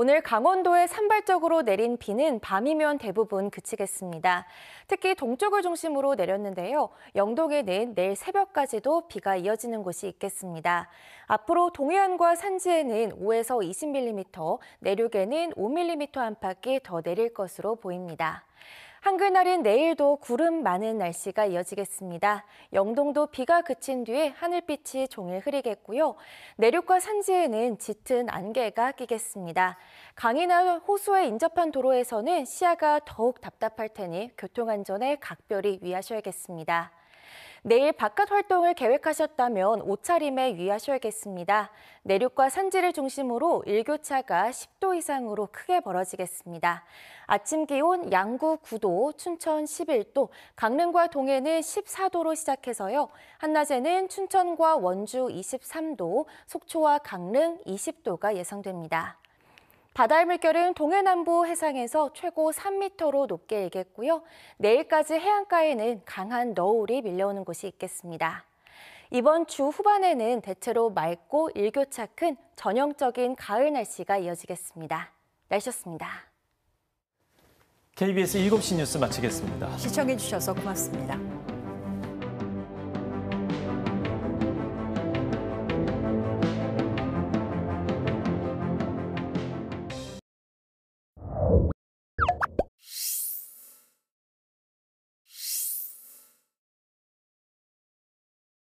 오늘 강원도에 산발적으로 내린 비는 밤이면 대부분 그치겠습니다. 특히 동쪽을 중심으로 내렸는데요. 영동에 내일 새벽까지도 비가 이어지는 곳이 있겠습니다. 앞으로 동해안과 산지에는 5에서 20mm, 내륙에는 5mm 안팎이 더 내릴 것으로 보입니다. 한글날인 내일도 구름 많은 날씨가 이어지겠습니다. 영동도 비가 그친 뒤에 하늘빛이 종일 흐리겠고요. 내륙과 산지에는 짙은 안개가 끼겠습니다. 강이나 호수에 인접한 도로에서는 시야가 더욱 답답할 테니 교통안전에 각별히 유의하셔야겠습니다. 내일 바깥 활동을 계획하셨다면 옷차림에 유의하셔야겠습니다. 내륙과 산지를 중심으로 일교차가 10도 이상으로 크게 벌어지겠습니다. 아침 기온 양구 9도, 춘천 11도, 강릉과 동해는 14도로 시작해서요. 한낮에는 춘천과 원주 23도, 속초와 강릉 20도가 예상됩니다. 바다의 물결은 동해남부 해상에서 최고 3m로 높게 일겠고요. 내일까지 해안가에는 강한 너울이 밀려오는 곳이 있겠습니다. 이번 주 후반에는 대체로 맑고 일교차 큰 전형적인 가을 날씨가 이어지겠습니다. 날씨였습니다. KBS 7시 뉴스 마치겠습니다. 시청해주셔서 고맙습니다.